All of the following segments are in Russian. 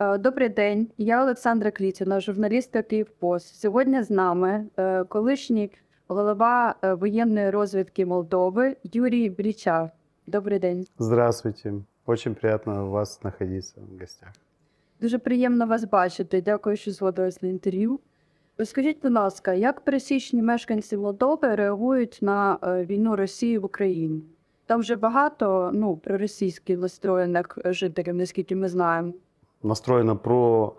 Е, добрий день, я Олександра Клітіна, журналістка «Київпост». Сьогодні з нами е, колишній голова е, воєнної розвідки Молдови Юрій Бріча. Добрий день. Здравствуйте. Очень приємно у вас знаходитися в гостях. Дуже приємно вас бачити. Дякую, що згодились на інтерв'ю. Розкажіть, будь ласка, як пересічні мешканці Молдови реагують на війну Росії в Україні? Там вже багато ну російських настроєних жителів, наскільки ми знаємо. настроена про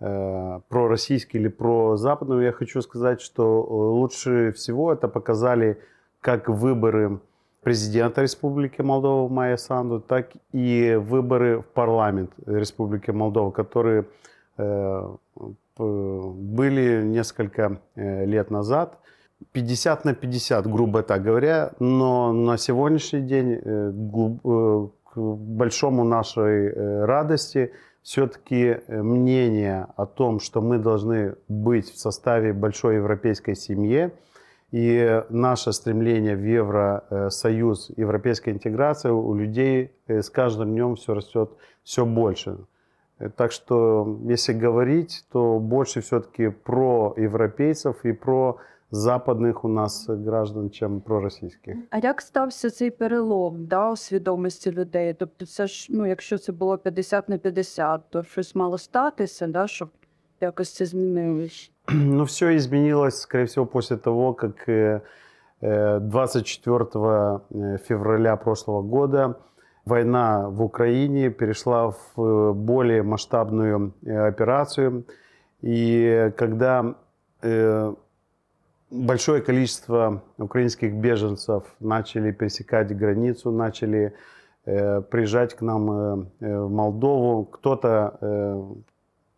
э, про российский или про западную. я хочу сказать, что э, лучше всего это показали как выборы президента Республики Молдова Майя Санду, так и выборы в парламент Республики Молдова, которые э, были несколько лет назад. 50 на 50, грубо так говоря, но на сегодняшний день к большому нашей радости – все-таки э, мнение о том, что мы должны быть в составе большой европейской семьи, и наше стремление в Евросоюз, э, европейская интеграция у людей э, с каждым днем все растет все больше. Так что, если говорить, то больше все-таки про европейцев и про западних у нас граждан, чим проросійських. А як стався цей перелом да, у свідомості людей? Тобто, це ж ну, якщо це було 50 на 50, то щось мало статися, да, щоб якось це змінилось? Ну, все изменилось, скорее всего, после того, как 24 э, э, э, февраля прошлого года война в Украине перешла в более масштабную операцию. И когда большое количество украинских беженцев начали пересекать границу, начали э, приезжать к нам э, э в Молдову. Кто-то э,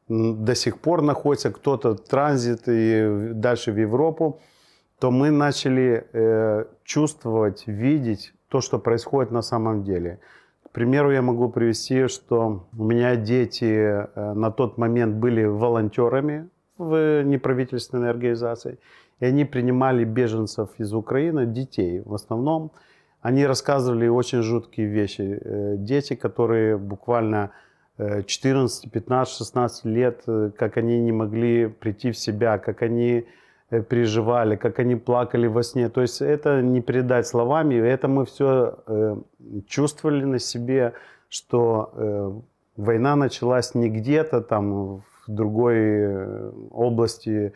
до сих пор находится, кто-то транзит и дальше в Европу, то мы начали э, чувствовать, видеть то, что происходит на самом деле. К примеру, я могу привести, что у меня дети э, на тот момент были волонтерами в неправительственной организации и они принимали беженцев из Украины, детей в основном. Они рассказывали очень жуткие вещи. Э, дети, которые буквально 14, 15, 16 лет, э, как они не могли прийти в себя, как они э, переживали, как они плакали во сне. То есть это не передать словами, это мы все чувствовали на себе, что война началась не где-то там в другой области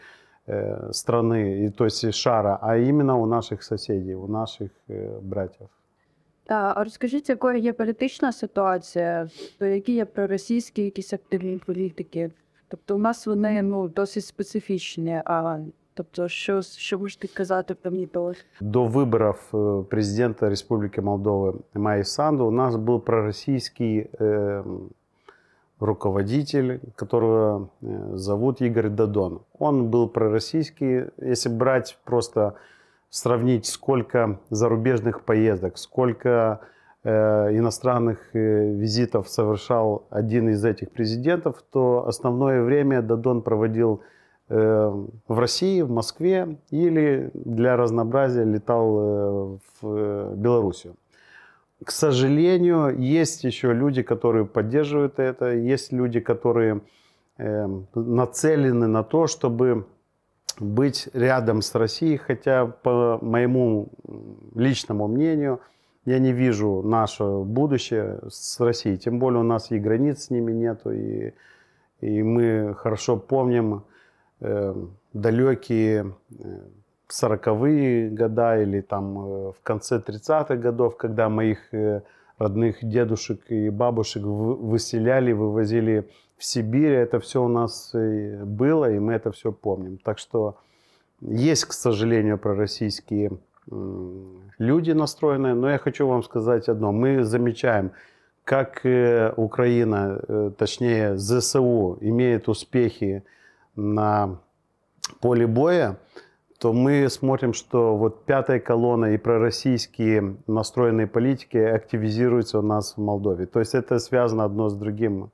Э, страны, то есть шара, а именно у наших соседей, у наших э, братьев. А розкажіть, якою є політична ситуація, то які є проросійські якісь активні політики? Тобто у нас вони ну досить специфічні. А тобто, що що можете казати про Дніпро? До виборів е, президента Республіки Молдови Майя Санду у нас був проросійський. Е, руководитель, которого э, зовут Игорь Дадон. Он был пророссийский. Если брать просто сравнить, сколько зарубежных поездок, сколько э, иностранных э, визитов совершал один из этих президентов, то основное время Дадон проводил в России, в Москве или для разнообразия летал в Белоруссию к сожалению, есть еще люди, которые поддерживают это, есть люди, которые э, нацелены на то, чтобы быть рядом с Россией, хотя по моему личному мнению я не вижу наше будущее с Россией, тем более у нас и границ с ними нету, и, и мы хорошо помним эм, э, далекие э, 40-е года или там э, в конце 30-х годов, когда моих э, родных дедушек и бабушек выселяли, вывозили в Сибирь. Это все у нас э, было, и мы это все помним. Так что есть, к сожалению, пророссийские люди настроенные. Но я хочу вам сказать одно. Мы замечаем, как Украина, точнее ЗСУ, имеет успехи на поле боя – то мы смотрим, что вот пятая колонна и пророссийские настроенные политики активизируются у нас в Молдове. То есть это связано одно с другим.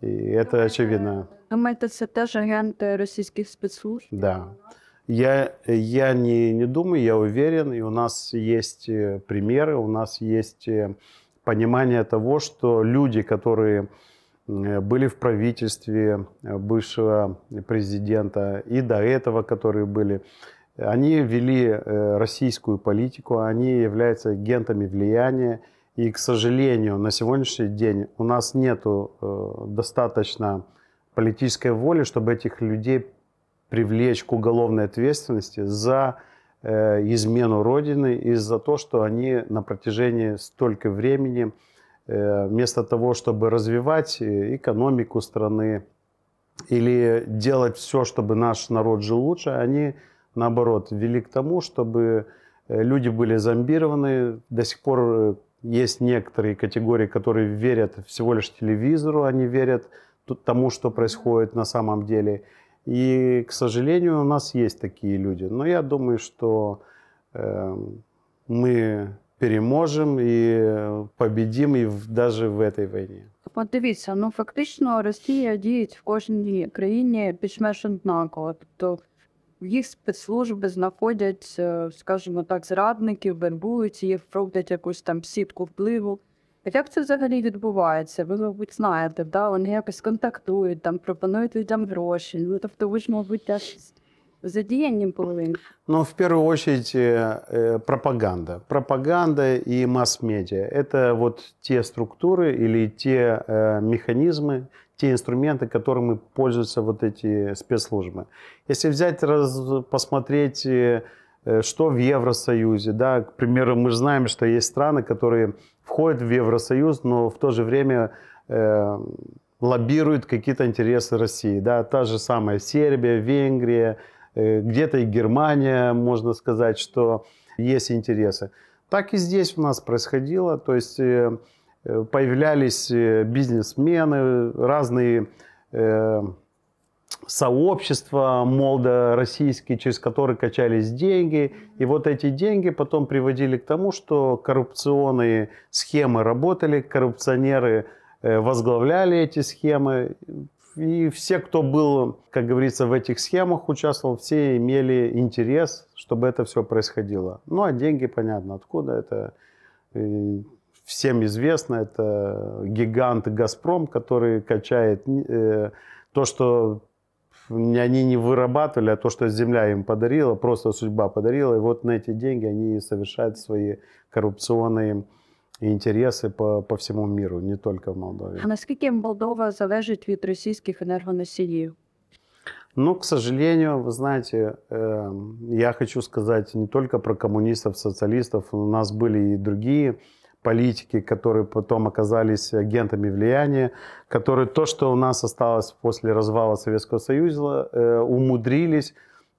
И это очевидно. Думаете, а это тоже агенты э, российских спецслужб? Да. Я, я не, не думаю, я уверен, и у нас есть э, примеры, у нас есть э, понимание того, что люди, которые были в правительстве бывшего президента и до этого, которые были, они вели э, российскую политику, они являются агентами влияния. И, к сожалению, на сегодняшний день у нас нет э, достаточно политической воли, чтобы этих людей привлечь к уголовной ответственности за э, измену Родины и за то, что они на протяжении столько времени вместо того, чтобы развивать экономику страны или делать все, чтобы наш народ жил лучше, они наоборот, вели к тому, чтобы э, люди были зомбированы. До сих пор э, есть некоторые категории, которые верят всего лишь телевизору, они верят тому, что происходит на самом деле. И, к сожалению, у нас есть такие люди. Но я думаю, что э, мы переможем і побідім і даже в этой войне. От дивіться, ну фактично Росія діє в кожній країні більш-менш однаково. Тобто Їх спецслужби знаходять, е, скажімо так, зрадників, вербують їх, роблять якусь там сітку впливу. А Як це взагалі відбувається? Ви, мабуть, знаєте, да? вони якось контактують, там пропонують людям гроші. Ну, тобто ви ж, мабуть, теж задіянням половин. Ну, в первую очередь, пропаганда. Пропаганда и масс-медиа – это вот те структуры или те э, механизмы, те инструменты, которыми пользуются вот эти спецслужбы. Если взять, раз, посмотреть, э, э, что в Евросоюзе, да, к примеру, мы же знаем, что есть страны, которые входят в Евросоюз, но в то же время э, лоббируют какие-то интересы России, да, та же самая Сербия, Венгрия, э, где-то и Германия, можно сказать, что есть интересы. Так и здесь у нас происходило, то есть... Э, Э, появлялись э, бизнесмены, разные э, сообщества молдо-российские, через которые качались деньги. И вот эти деньги потом приводили к тому, что коррупционные схемы работали, коррупционеры возглавляли эти схемы. И все, кто был, как говорится, в этих схемах участвовал, все имели интерес, чтобы это все происходило. Ну а деньги, понятно, откуда это всем известно, это гигант «Газпром», который качает э, то, что они не вырабатывали, а то, что земля им подарила, просто судьба подарила. И вот на эти деньги они совершают свои коррупционные интересы по, по всему миру, не только в Молдове. А насколько Молдова зависит от российских энергоносителей? Ну, к сожалению, вы знаете, э, я хочу сказать не только про коммунистов, социалистов, у нас были и другие политики, которые потом оказались агентами влияния, которые то, что у нас осталось после развала Советского Союза, э, умудрились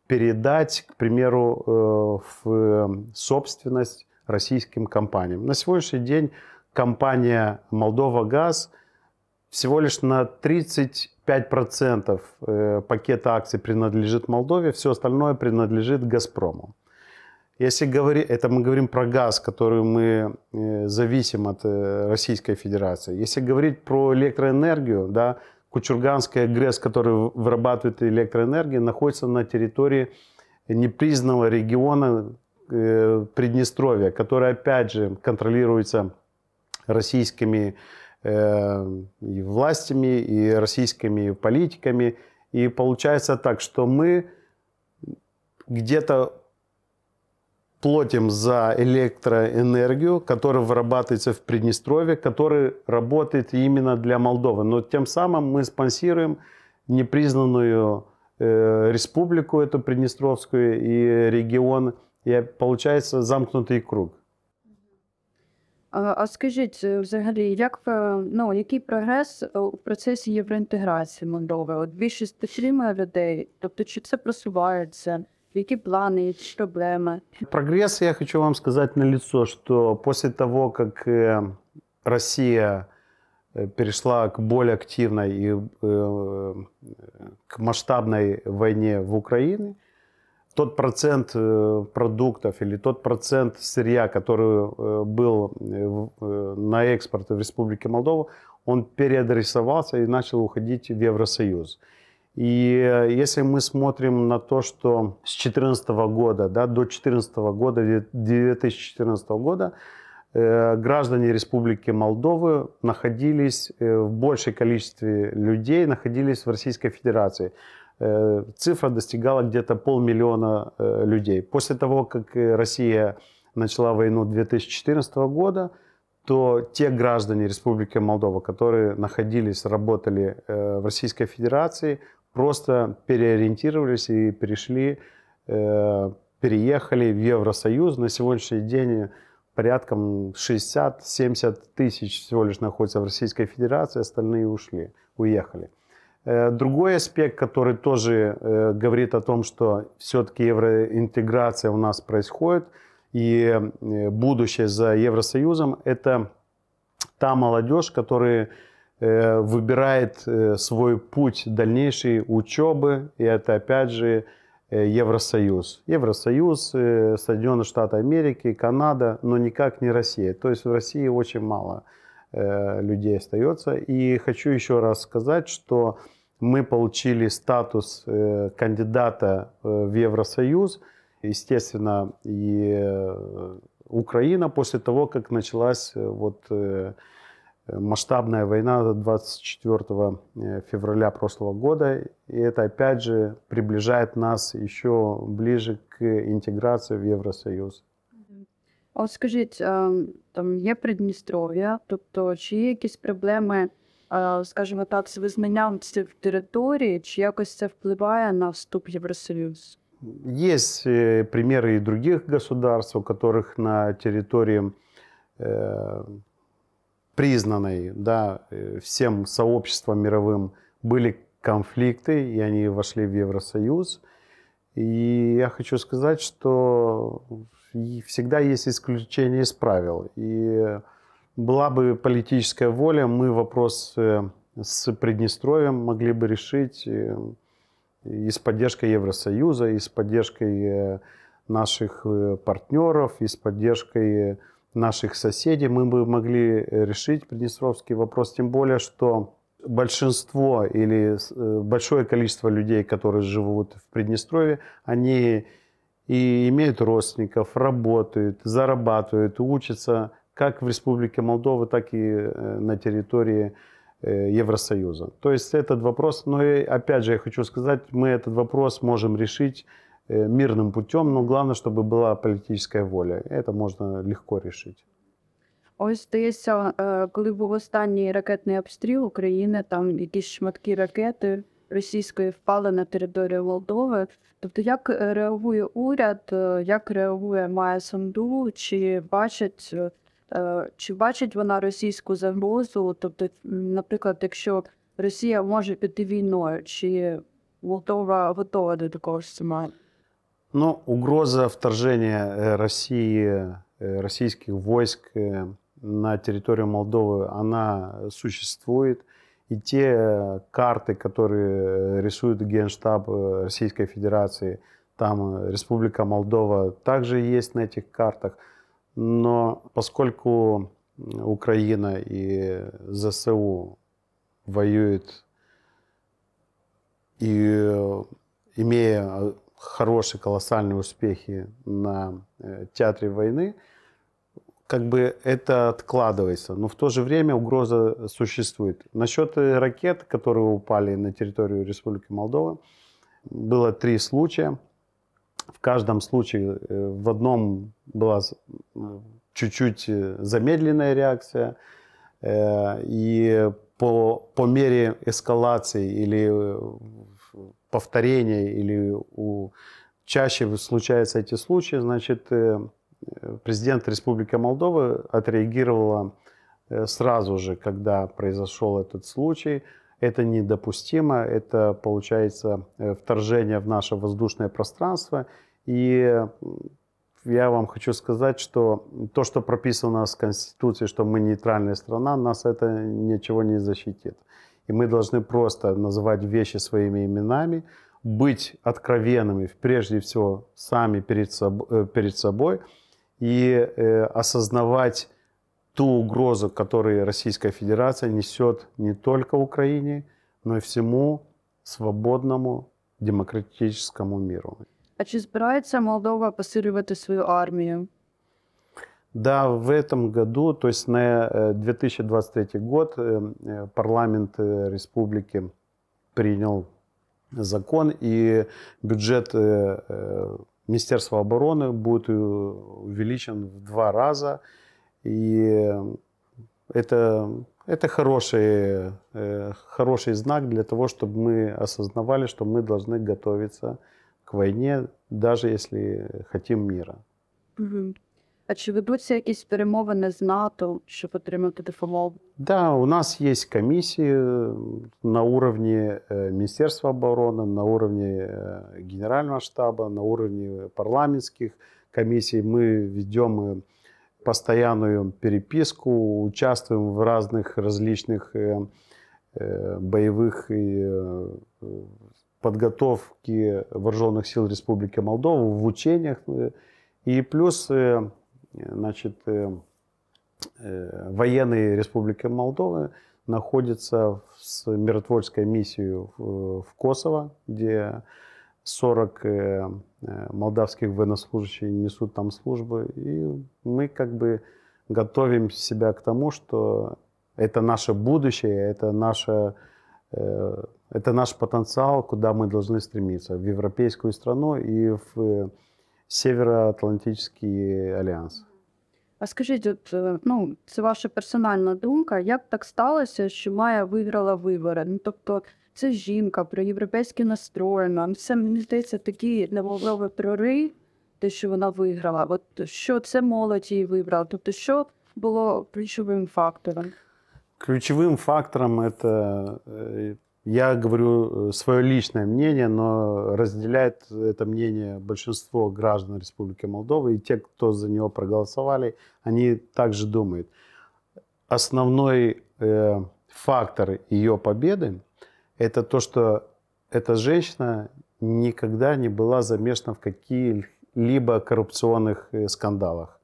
передать, к примеру, э, в собственность российским компаниям. На сегодняшний день компания «Молдова Газ» всего лишь на 35% э, пакета акций принадлежит Молдове, все остальное принадлежит «Газпрому». Если говорить, это мы говорим про газ, который мы э, зависим от э, Российской Федерации. Если говорить про электроэнергию, да, Кучурганская ГРЭС, которая вырабатывает электроэнергию, находится на территории непризнанного региона э, Приднестровья, который опять же контролируется российскими э, и властями, и российскими политиками. И получается так, что мы где-то платим за электроэнергию, которая вырабатывается в Приднестровье, которая работает именно для Молдовы. Но тем самым мы спонсируем непризнанную э, республику, эту Приднестровскую, и регион. И получается замкнутый круг. А, а скажіть взагалі, як ну, який прогрес в процесі євроінтеграції Молдови? От більшість підтримує людей, тобто чи це просувається? Які плани, які проблеми? Прогресс, я хочу вам сказать на лицо, что после того, как э, Россия э, перешла к более активной и э, к масштабной войне в Украине, тот процент продуктов или тот процент сырья, который был на экспорт в Республике Молдова, он переадресовался и начал уходить в Евросоюз. Mm и э, если мы смотрим на то, что с 2014 года, да, до 2014 года, 2014 года, э, граждане Республики Молдовы находились э, в большей количестве людей, находились в Российской Федерации. Цифра достигала где-то полмиллиона людей. После того, как Россия начала войну 2014 года, то те граждане Республики Молдова, которые находились, работали в Российской Федерации, просто переориентировались и перешли, э, переехали в Евросоюз. На сегодняшний день порядком 60-70 тысяч всего лишь находятся в Российской Федерации, остальные ушли, уехали. Э, другой аспект, который тоже э, говорит о том, что все-таки евроинтеграция у нас происходит, и э, будущее за Евросоюзом, это та молодежь, которая Э, выбирает э, свой путь дальнейшей учебы, и это опять же э, Евросоюз. Евросоюз, Соединенные Штаты Америки, Канада, но никак не Россия. То есть в России очень мало людей остается. И хочу еще раз сказать, что мы получили статус кандидата в Евросоюз, естественно, и Украина после того, как началась вот масштабная война 24 э, февраля прошлого года. И это, опять же, приближает нас еще ближе к интеграции в Євросоюз. А от скажіть, эм, там є Придністров'я, есть чи какие-то проблемы, а, скажем так, з визнанням цих територій, чи якось це впливає на вступ в Євросоюз? Есть э, примеры и других государств, у которых на территории э, признанной да, э, всем сообществом мировым, были конфликты, и они вошли в Евросоюз. И я хочу сказать, что всегда есть исключение из правил. И была бы политическая воля, мы вопрос э, с Приднестровьем могли бы решить э, и с поддержкой Евросоюза, и с поддержкой наших партнеров, и с поддержкой наших соседей, мы бы могли э, решить приднестровский вопрос, тем более, что большинство или э, большое количество людей, которые живут в Приднестровье, они и имеют родственников, работают, зарабатывают, учатся как в Республике Молдова, так и э, на территории Евросоюза. То есть этот вопрос, но опять же я хочу сказать, мы этот вопрос можем решить Э, мирным путем, но главное, чтобы была политическая воля. Это можно легко решить. Ось здається, е, коли був останній ракетний обстріл України, там якісь шматки ракети російської впали на територію Молдови. Тобто, як реагує уряд, е, як реагує має Санду, чи бачить е, чи бачить вона російську загрозу? Тобто, наприклад, якщо Росія може піти війною, чи Молдова готова до такого сценарію? Но угроза вторжения э, России, э, российских войск э, на территорию Молдовы, она существует. И те карты, которые рисует Генштаб Российской Федерации, там Республика Молдова также есть на этих картах. Но поскольку Украина и ЗСУ воюют и имея хорошие, колоссальные успехи на э, театре войны, как бы это откладывается, но в то же время угроза существует. Насчет э, ракет, которые упали на территорию Республики Молдова, было три случая. В каждом случае э, в одном была чуть-чуть замедленная реакция, и по, по мере эскалации или повторения или у, чаще случаются эти случаи, значит, э, президент Республики Молдова отреагировала э, сразу же, когда произошел этот случай. Это недопустимо, это получается э, вторжение в наше воздушное пространство. И я вам хочу сказать, что то, что прописано у нас в Конституции, что мы нейтральная страна, нас это ничего не защитит. И мы должны просто называть вещи своими именами, быть откровенными, прежде всего, сами перед, соб- э, перед собой и э, осознавать ту угрозу, которую Российская Федерация несет не только Украине, но и всему свободному демократическому миру. А чи збирається Молдова посилювати свою армію? Да, в этом году, то есть на 2023 э, год э, э, парламент республики принял закон, и бюджет Министерства обороны будет увеличен в два раза. И это, это хороший, хороший знак для того, чтобы мы осознавали, что мы должны готовиться к войне, даже если хотим мира. А чи ведуться якісь перемовини з НАТО, щоб отримати допомогу? Да, у нас есть комиссии э, на уровне э, Министерства обороны, на уровне э, Генерального штаба, на уровне парламентских комиссий. Мы ведем постоянную переписку, участвуем в разных различных боевых и подготовки вооруженных сил Республики Молдова в учениях. И плюс Значит, э, э, военные Республики Молдова находятся с миротворческой миссией в Косово, где 40 э, молдавских военнослужащих несут там службы. И мы как бы готовим себя к тому, что это наше будущее, это, наше, это наш потенциал, куда мы должны стремиться, в европейскую страну и в Североатлантический альянс. А скажіть, от, э, ну це ваша персональна думка. Як так сталося, що Майя виграла вибори? Ну тобто, це жінка про європейські настроєння. Ну, це мені здається, такі немовливі прори, те, що вона виграла. От що це молодь її вибрала? Тобто, що було ключовим фактором? Ключевым фактором это я говорю э, свое личное мнение, но разделяет это мнение большинство граждан Республики Молдова, и те, кто за него проголосовали, они также думают. Основной э, фактор ее победы – это то, что эта женщина никогда не была замешана в каких-либо коррупционных э, скандалах.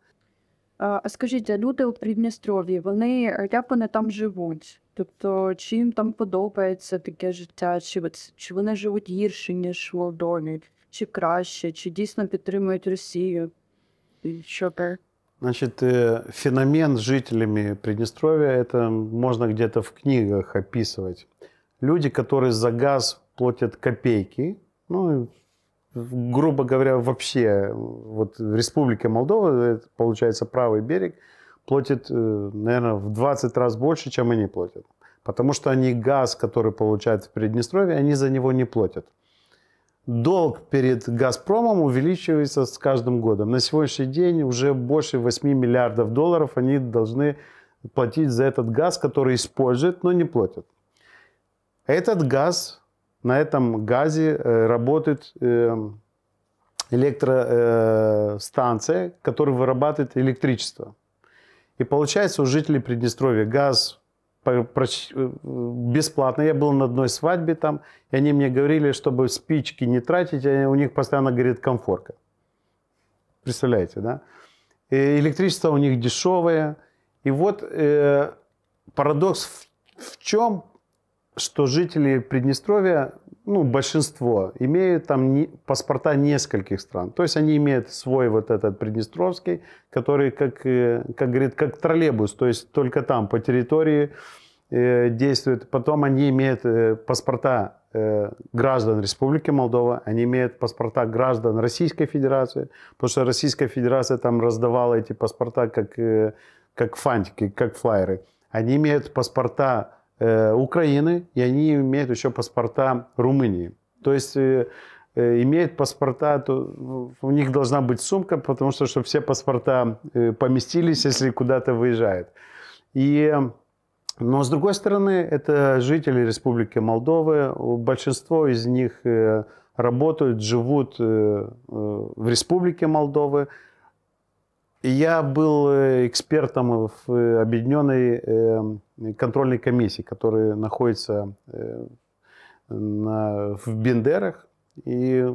А, а скажіть, а люди у Придністров'ї, вони, я э, вони там живут. Тобто, чи їм там подобається таке життя, чи чи вони живуть гірше, ніж в Молдові, чи краще, чи дійсно підтримують Росію? Що так? Значит, феномен с жителями Приднестровья это можно где-то в книгах описывать. Люди, которые за газ платят копейки, ну, грубо говоря, вообще, вот в Республика Молдова, это, получается, правый берег – платит, э, наверное, в 20 раз больше, чем они платят. Потому что они газ, который получают в Приднестровье, они за него не платят. Долг перед «Газпромом» увеличивается с каждым годом. На сегодняшний день уже больше 8 миллиардов долларов они должны платить за этот газ, который используют, но не платят. Этот газ, на этом газе э, работает э, электростанция, которая вырабатывает электричество. И получается, у жителей Приднестровья газ э, бесплатно. Я был на одной свадьбе там, и они мне говорили, чтобы спички не тратить, а у них постоянно горит комфорка. Представляете, да? И электричество у них дешевое. И вот э, парадокс в, в чем, что жители Приднестровья ну, большинство, имеют там не, паспорта нескольких стран. То есть они имеют свой вот этот Приднестровский, который, как, э, как говорит, как троллейбус, то есть только там по территории э, действует. Потом они имеют э, паспорта э, граждан Республики Молдова, они имеют паспорта граждан Российской Федерации, потому что Российская Федерация там раздавала эти паспорта как, э, как фантики, как флайеры. Они имеют паспорта Э, Украины, и они имеют еще паспорта Румынии. То есть э, э, имеют паспорта, то у них должна быть сумка, потому что чтобы все паспорта поместились, если куда-то выезжают. И, но с другой стороны, это жители Республики Молдовы, большинство из них работают, живут в Республике Молдовы, я был э, экспертом в э, объединенной эм, контрольной комиссии, которая находится э, на, в Бендерах. И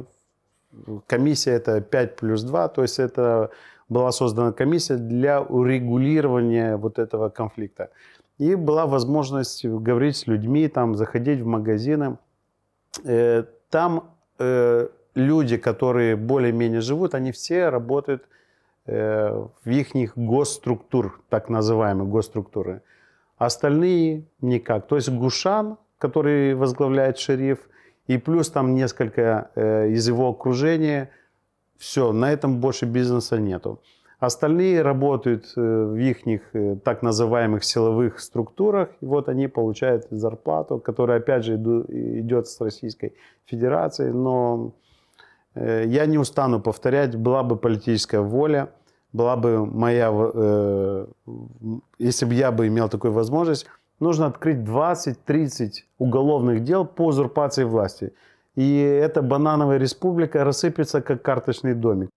комиссия это 5 плюс 2, то есть это была создана комиссия для урегулирования вот этого конфликта. И была возможность говорить с людьми, там, заходить в магазины. Там люди, которые более-менее живут, они все работают Э, в их госструктур, так называемые госструктуры. Остальные никак. То есть Гушан, который возглавляет шериф, и плюс там несколько э, из его окружения. Все, на этом больше бизнеса нету. Остальные работают э, в их так называемых силовых структурах. И вот они получают зарплату, которая опять же идет с Российской Федерации. Но я не устану повторять, была бы политическая воля, была бы моя, э, если бы я бы имел такую возможность, нужно открыть 20-30 уголовных дел по узурпации власти. И эта банановая республика рассыпется, как карточный домик.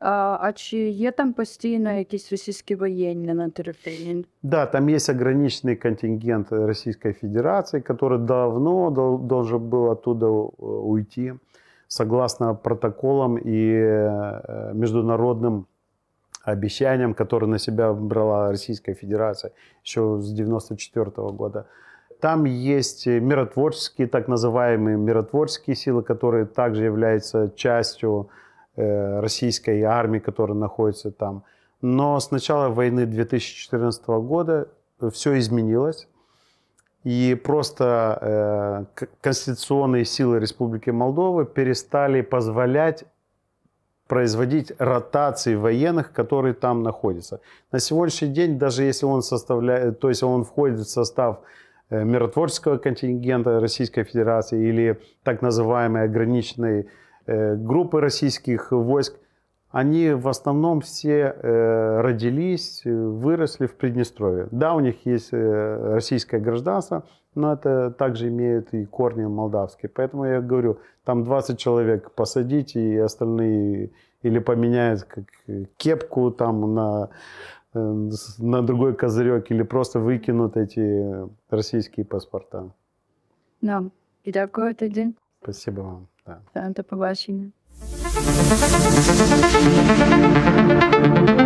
А, а чи є там постійно якісь російські воєнні на территории? Да, там есть ограниченный контингент Российской Федерации, который давно должен был оттуда э, уйти согласно протоколам и э, международным обещаниям, которые на себя брала Российская Федерация еще с 1994 года. Там есть миротворческие, так называемые миротворческие силы, которые также являются частью э, российской армии, которая находится там. Но с начала войны 2014 года все изменилось и просто э, конституционные силы Республики Молдова перестали позволять производить ротации военных, которые там находятся. На сегодняшний день, даже если он составляет, то есть он входит в состав э, миротворческого контингента Российской Федерации или так называемой ограниченной э, группы российских войск, они в основном все э, родились, э, выросли в Приднестровье. Да, у них есть э, российское гражданство, но это также имеют и корни молдавские. Поэтому я говорю, там 20 человек посадить, и остальные или поменяют как кепку там на, э, на другой козырек, или просто выкинут эти российские паспорта. Да, и такой это день. Спасибо вам. Да. Да, до thank you